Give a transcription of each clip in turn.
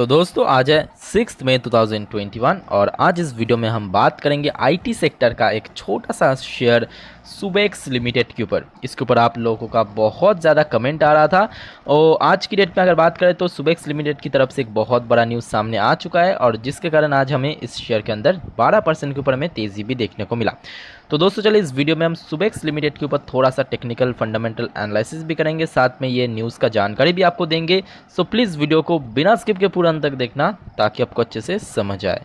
तो दोस्तों आज है सिक्स मई 2021 और आज इस वीडियो में हम बात करेंगे आईटी सेक्टर का एक छोटा सा शेयर सुबेक्स लिमिटेड के ऊपर इसके ऊपर आप लोगों का बहुत ज़्यादा कमेंट आ रहा था और आज की डेट में अगर बात करें तो सुबेक्स लिमिटेड की तरफ से एक बहुत बड़ा न्यूज़ सामने आ चुका है और जिसके कारण आज हमें इस शेयर के अंदर बारह के ऊपर हमें तेज़ी भी देखने को मिला तो दोस्तों चलिए इस वीडियो में हम सुबेक्स लिमिटेड के ऊपर थोड़ा सा टेक्निकल फंडामेंटल एनालिसिस भी करेंगे साथ में ये न्यूज़ का जानकारी भी आपको देंगे सो प्लीज़ वीडियो को बिना स्किप के पूरा अंत तक देखना ताकि आपको अच्छे से समझ आए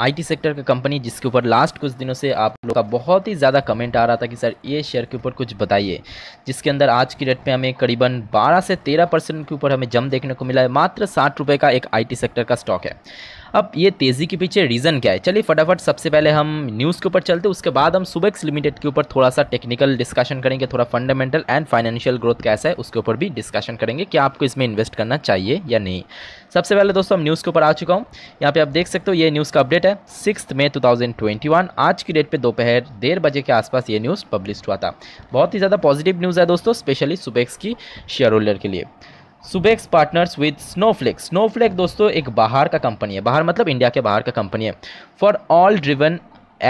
आईटी सेक्टर का कंपनी जिसके ऊपर लास्ट कुछ दिनों से आप लोग का बहुत ही ज़्यादा कमेंट आ रहा था कि सर ये शेयर के ऊपर कुछ बताइए जिसके अंदर आज की डेट में हमें करीबन 12 से 13 परसेंट के ऊपर हमें जम देखने को मिला है मात्र साठ रुपये का एक आईटी सेक्टर का स्टॉक है अब ये तेज़ी के पीछे रीज़न क्या है चलिए फटाफट सबसे पहले हम न्यूज़ के ऊपर चलते उसके बाद हम सुबेक्स लिमिटेड के ऊपर थोड़ा सा टेक्निकल डिस्कशन करेंगे थोड़ा फंडामेंटल एंड फाइनेंशियल ग्रोथ कैसा है उसके ऊपर भी डिस्कशन करेंगे कि आपको इसमें इन्वेस्ट करना चाहिए या नहीं सबसे पहले दोस्तों हम न्यूज़ के ऊपर आ चुका हूँ यहाँ पे आप देख सकते हो ये न्यूज़ का अपडेट डेट है सिक्स मई 2021 आज की डेट पे दोपहर डेढ़ बजे के आसपास ये न्यूज़ पब्लिश हुआ था बहुत ही ज़्यादा पॉजिटिव न्यूज़ है दोस्तों स्पेशली सुबेक्स की शेयर होल्डर के लिए Subex partners with Snowflake Snowflake दोस्तों एक बाहर का कंपनी है बाहर मतलब इंडिया के बाहर का कंपनी है for all driven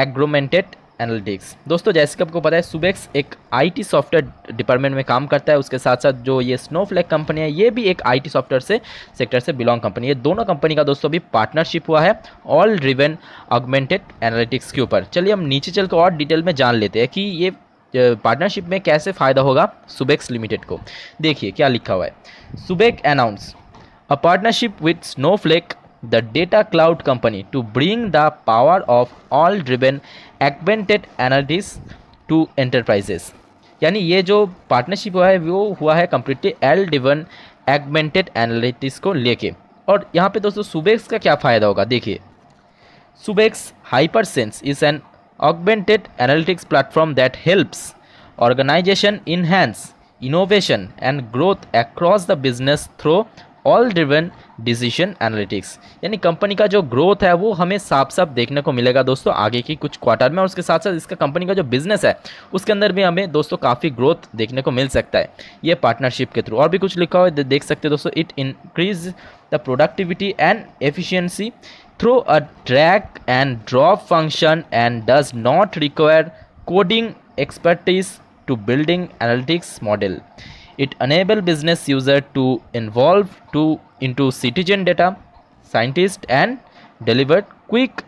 augmented analytics दोस्तों जैसे कि आपको पता है सुबेक्स एक आईटी सॉफ्टवेयर डिपार्टमेंट में काम करता है उसके साथ साथ जो ये स्नोफ्लैक कंपनी है ये भी एक आईटी सॉफ्टवेयर से सेक्टर से बिलोंग कंपनी है दोनों कंपनी का दोस्तों अभी पार्टनरशिप हुआ है ऑल ड्रिवन ऑगमेंटेड एनालिटिक्स के ऊपर चलिए हम नीचे चल और डिटेल में जान लेते हैं कि ये पार्टनरशिप में कैसे फ़ायदा होगा सुबेक्स लिमिटेड को देखिए क्या लिखा हुआ है Subex announce a partnership with Snowflake the data cloud company to bring the power of all driven augmented analytics to enterprises यानी ये जो पार्टनरशिप हुआ है वो हुआ है completely AI driven augmented analytics को लेके और यहाँ पे दोस्तों सुबेक्स का क्या फ़ायदा होगा देखिए Subex hyper sense is an augmented analytics platform that helps organization enhance innovation and growth across the business through all driven decision analytics यानी कंपनी का जो ग्रोथ है वो हमें साफ साफ देखने को मिलेगा दोस्तों आगे की कुछ क्वार्टर में और उसके साथ साथ इसका कंपनी का जो बिजनेस है उसके अंदर भी हमें दोस्तों काफ़ी ग्रोथ देखने को मिल सकता है ये पार्टनरशिप के थ्रू और भी कुछ लिखा हुआ है देख सकते हैं दोस्तों it increase the productivity and efficiency through a track and drop function and does not require coding expertise to building analytics model It enable business user to involve to into citizen data, scientist and delivered quick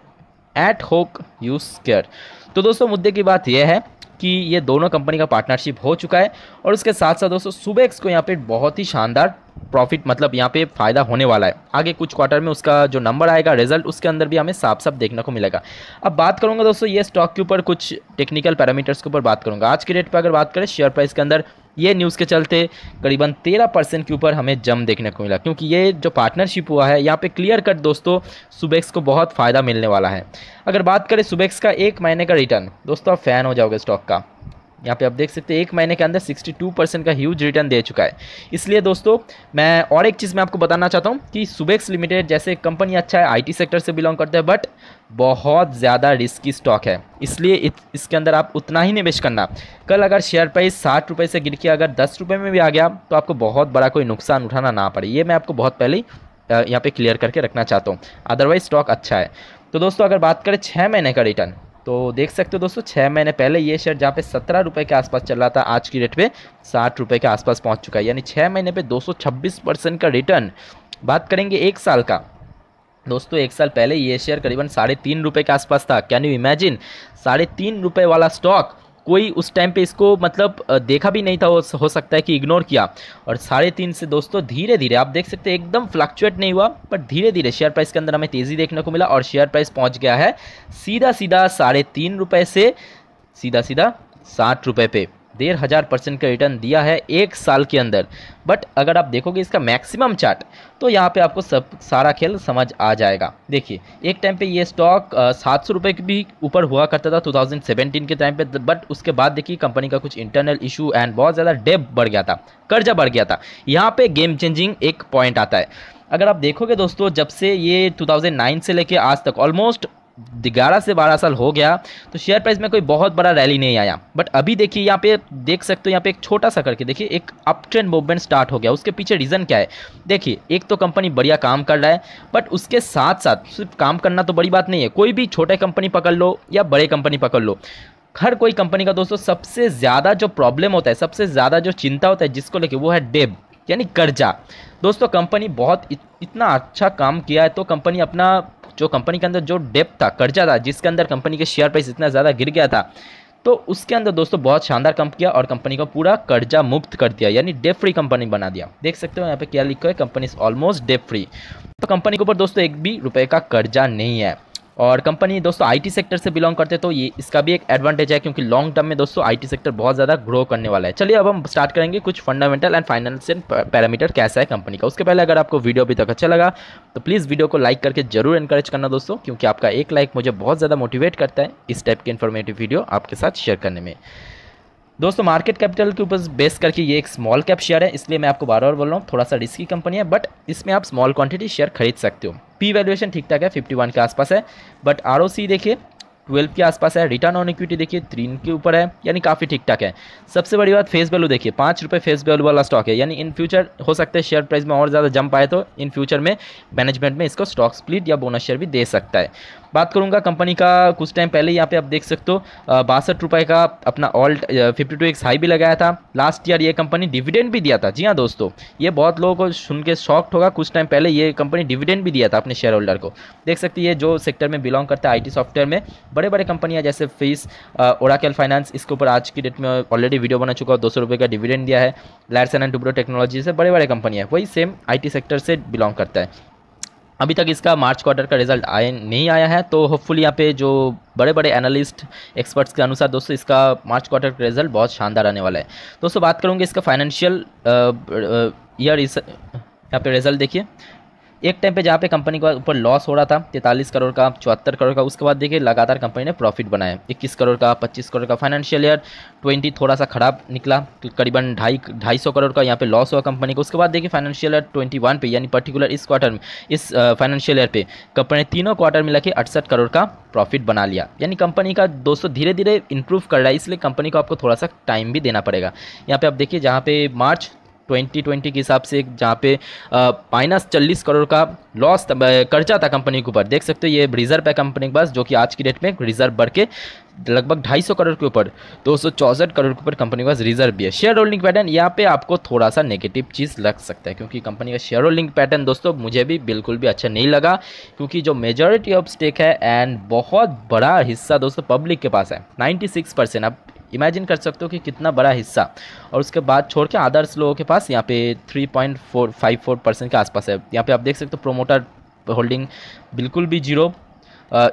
ad hoc use case तो दोस्तों मुद्दे की बात यह है कि ये दोनों कंपनी का पार्टनरशिप हो चुका है और उसके साथ साथ दोस्तों सुबेक्स को यहाँ पे बहुत ही शानदार प्रॉफिट मतलब यहाँ पे फ़ायदा होने वाला है आगे कुछ क्वार्टर में उसका जो नंबर आएगा रिजल्ट उसके अंदर भी हमें साफ साफ देखने को मिलेगा अब बात करूँगा दोस्तों ये स्टॉक के ऊपर कुछ टेक्निकल पैरामीटर्स के ऊपर बात करूँगा आज के डेट पर अगर बात करें शेयर प्राइस के अंदर ये न्यूज़ के चलते करीबन तेरह परसेंट के ऊपर हमें जम देखने को मिला क्योंकि ये जो पार्टनरशिप हुआ है यहाँ पे क्लियर कट दोस्तों सुबेक्स को बहुत फ़ायदा मिलने वाला है अगर बात करें सुबेक्स का एक महीने का रिटर्न दोस्तों आप फ़ैन हो जाओगे स्टॉक का यहाँ पे आप देख सकते हैं एक महीने के अंदर 62 परसेंट का ह्यूज रिटर्न दे चुका है इसलिए दोस्तों मैं और एक चीज़ मैं आपको बताना चाहता हूँ कि सुबेक्स लिमिटेड जैसे कंपनी अच्छा है आईटी सेक्टर से बिलोंग करता है बट बहुत ज़्यादा रिस्की स्टॉक है इसलिए इत, इसके अंदर आप उतना ही निवेश करना कल अगर शेयर प्राइस साठ रुपये से गिर के अगर दस रुपये में भी आ गया तो आपको बहुत बड़ा कोई नुकसान उठाना ना पड़े ये मैं आपको बहुत पहले यहाँ पे क्लियर करके रखना चाहता हूँ अदरवाइज स्टॉक अच्छा है तो दोस्तों अगर बात करें छः महीने का रिटर्न तो देख सकते हो दोस्तों छः महीने पहले ये शेयर जहाँ पे सत्रह रुपये के आसपास चल रहा था आज की डेट पे साठ रुपये के आसपास पहुँच चुका है यानी छः महीने पे छब्बीस परसेंट का रिटर्न बात करेंगे एक साल का दोस्तों एक साल पहले ये शेयर करीबन साढ़े तीन रुपये के आसपास था कैन यू इमेजिन साढ़े तीन रुपये वाला स्टॉक कोई उस टाइम पे इसको मतलब देखा भी नहीं था हो, हो सकता है कि इग्नोर किया और साढ़े तीन से दोस्तों धीरे धीरे आप देख सकते हैं एकदम फ्लक्चुएट नहीं हुआ पर धीरे धीरे शेयर प्राइस के अंदर हमें तेज़ी देखने को मिला और शेयर प्राइस पहुँच गया है सीधा सीधा साढ़े तीन रुपये से सीधा सीधा साठ रुपये पे डेढ़ हज़ार परसेंट का रिटर्न दिया है एक साल के अंदर बट अगर आप देखोगे इसका मैक्सिमम चार्ट तो यहाँ पे आपको सब सारा खेल समझ आ जाएगा देखिए एक टाइम पे ये स्टॉक सात सौ रुपये के भी ऊपर हुआ करता था 2017 के टाइम पे बट उसके बाद देखिए कंपनी का कुछ इंटरनल इशू एंड बहुत ज़्यादा डेप बढ़ गया था कर्जा बढ़ गया था यहाँ पर गेम चेंजिंग एक पॉइंट आता है अगर आप देखोगे दोस्तों जब से ये 2009 से लेके आज तक ऑलमोस्ट ग्यारह से बारह साल हो गया तो शेयर प्राइस में कोई बहुत बड़ा रैली नहीं आया बट अभी देखिए यहाँ पे देख सकते हो यहाँ पे एक छोटा सा करके देखिए एक अप ट्रेंड मूवमेंट स्टार्ट हो गया उसके पीछे रीज़न क्या है देखिए एक तो कंपनी बढ़िया काम कर रहा है बट उसके साथ साथ सिर्फ काम करना तो बड़ी बात नहीं है कोई भी छोटे कंपनी पकड़ लो या बड़े कंपनी पकड़ लो हर कोई कंपनी का दोस्तों सबसे ज़्यादा जो प्रॉब्लम होता है सबसे ज़्यादा जो चिंता होता है जिसको लेके वो है डेब यानी कर्जा दोस्तों कंपनी बहुत इतना अच्छा काम किया है तो कंपनी अपना जो कंपनी के अंदर जो डेप्थ था कर्जा था जिसके अंदर कंपनी के शेयर प्राइस इतना ज़्यादा गिर गया था तो उसके अंदर दोस्तों बहुत शानदार काम किया और कंपनी को पूरा कर्जा मुक्त कर दिया यानी डेप फ्री कंपनी बना दिया देख सकते हो यहाँ पे क्या लिखा है company is almost debt free तो कंपनी के ऊपर दोस्तों एक भी रुपए का कर्जा नहीं है और कंपनी दोस्तों आईटी सेक्टर से बिलोंग करते तो ये इसका भी एक एडवांटेज है क्योंकि लॉन्ग टर्म में दोस्तों आईटी सेक्टर बहुत ज़्यादा ग्रो करने वाला है चलिए अब हम स्टार्ट करेंगे कुछ फंडामेंटल एंड फाइनेंशियल पैरामीटर कैसा है कंपनी का उसके पहले अगर आपको वीडियो अभी तक अच्छा लगा तो प्लीज़ वीडियो को लाइक करके जरूर इनकरेज करना दोस्तों क्योंकि आपका एक लाइक मुझे बहुत ज़्यादा मोटिवेट करता है इस टाइप की इन्फॉर्मेटिव वीडियो आपके साथ शेयर करने में दोस्तों मार्केट कैपिटल के ऊपर बेस करके ये एक स्मॉल कैप शेयर है इसलिए मैं आपको बार बार बोल रहा हूँ थोड़ा सा रिस्की कंपनी है बट इसमें आप स्मॉल क्वांटिटी शेयर खरीद सकते हो पी वैल्यूएशन ठीक ठाक है वन के आसपास है बट आर देखिए 12 के आसपास है रिटर्न ऑन इक्विटी देखिए तीन के ऊपर है यानी काफ़ी ठीक ठाक है सबसे बड़ी बात फेस वैल्यू देखिए पाँच रुपये फेस वैल्यू वाला स्टॉक है यानी इन फ्यूचर हो सकता है शेयर प्राइस में और ज़्यादा जंप आए तो इन फ्यूचर में मैनेजमेंट में इसको स्टॉक स्प्लिट या बोनस शेयर भी दे सकता है बात करूँगा कंपनी का कुछ टाइम पहले यहाँ पे आप देख सकते हो बासठ रुपये का अपना all fifty two weeks high भी लगाया था लास्ट ईयर ये कंपनी डिविडेंड भी दिया था जी हाँ दोस्तों ये बहुत लोगों को सुन के शॉक्ट होगा कुछ टाइम पहले ये कंपनी डिविडेंड भी दिया था अपने शेयर होल्डर को देख सकते ये जो सेक्टर में बिलोंग करता है आई सॉफ्टवेयर में बड़े बड़े कंपनियाँ जैसे फीस ओराकेल फाइनेंस इसके ऊपर आज की डेट में ऑलरेडी वीडियो बना चुका है दो सौ का डिविडेंड दिया है लायसन एंड डुब्रो टेक्नोलॉजी से बड़े बड़े कंपनियाँ वही सेम आई सेक्टर से बिलोंग करता है अभी तक इसका मार्च क्वार्टर का रिजल्ट आए नहीं आया है तो होपफुल यहाँ पे जो बड़े बड़े एनालिस्ट एक्सपर्ट्स के अनुसार दोस्तों इसका मार्च क्वार्टर का रिजल्ट बहुत शानदार आने वाला है दोस्तों बात करूँगी इसका फाइनेंशियल ईयर इस यहाँ पे रिजल्ट देखिए एक टाइम पे जहाँ पे कंपनी के ऊपर लॉस हो रहा था तैंतालीस करोड़ का चौहत्तर करोड़ का उसके बाद देखिए लगातार कंपनी ने प्रॉफिट बनाया इक्कीस करोड़ का पच्चीस करोड़ का फाइनेंशियल ईयर ट्वेंटी थोड़ा सा खराब निकला करीबन ढाई ढाई सौ करोड़ का यहाँ पे लॉस हुआ कंपनी को उसके बाद देखिए फाइनेंशियल ईयर ट्वेंटी वन पे यानी पर्टिकुलर इस क्वार्टर में इस फाइनेंशियल ईयर पर कंपनी ने तीनों क्वार्टर में लगे अड़सठ करोड़ का प्रॉफिट बना लिया यानी कंपनी का दोस्तों धीरे धीरे इंप्रूव कर रहा है इसलिए कंपनी को आपको थोड़ा सा टाइम भी देना पड़ेगा यहाँ पर आप देखिए जहाँ पे मार्च ट्वेंटी ट्वेंटी के हिसाब से जहाँ पे माइनस चालीस करोड़ का लॉस कर्जा था कंपनी के ऊपर देख सकते हो ये रिजर्व है कंपनी के पास जो कि आज की डेट में रिजर्व बढ़ के लगभग ढाई सौ करोड़ के ऊपर दो सौ चौसठ करोड़ के ऊपर कंपनी के पास रिजर्व भी है शेयर होल्डिंग पैटर्न यहाँ पे आपको थोड़ा सा नेगेटिव चीज़ लग सकता है क्योंकि कंपनी का शेयर होल्डिंग पैटर्न दोस्तों मुझे भी बिल्कुल भी अच्छा नहीं लगा क्योंकि जो मेजोरिटी ऑफ स्टेक है एंड बहुत बड़ा हिस्सा दोस्तों पब्लिक के पास है नाइन्टी सिक्स परसेंट अब इमेजिन कर सकते हो कि कितना बड़ा हिस्सा और उसके बाद छोड़ के आदर्श लोगों के पास यहाँ पे 3.454 परसेंट के आसपास है यहाँ पे आप देख सकते हो प्रोमोटर होल्डिंग बिल्कुल भी zero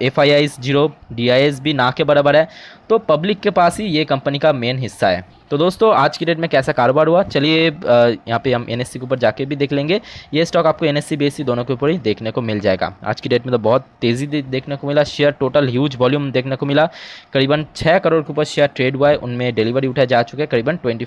F I I zero D I S भी ना के बराबर है तो पब्लिक के पास ही ये कंपनी का मेन हिस्सा है तो दोस्तों आज की डेट में कैसा कारोबार हुआ चलिए यहाँ पे हम एन के ऊपर जाके भी देख लेंगे ये स्टॉक आपको एन एस दोनों के ऊपर ही देखने को मिल जाएगा आज की डेट में तो बहुत तेज़ी देखने को मिला शेयर टोटल ह्यूज वॉल्यूम देखने को मिला करीबन छः करोड़ के ऊपर शेयर ट्रेड हुआ है उनमें डिलीवरी उठाए जा चुके हैं करीबन ट्वेंटी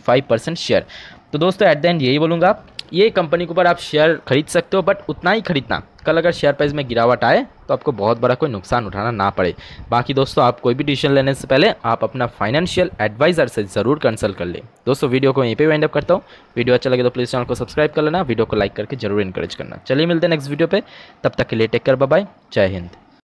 शेयर तो दोस्तों एट द एंड यही बोलूँगा ये कंपनी के ऊपर आप शेयर खरीद सकते हो बट उतना ही खरीदना कल अगर शेयर प्राइस में गिरावट आए तो आपको बहुत बड़ा कोई नुकसान उठाना ना पड़े बाकी दोस्तों आप कोई भी डिसीजन लेने से पहले आप अपना फाइनेंशियल एडवाइज़र से ज़रूर कंसल्ट कर लें दोस्तों वीडियो को यहीं पे वाइंड अप करता हूँ वीडियो अच्छा लगे तो प्लीज़ चैनल को सब्सक्राइब कर लेना वीडियो को लाइक करके जरूर इंकरेज करना चलिए मिलते हैं नेक्स्ट वीडियो पर तब तक के लिए टेक कर बाय जय हिंद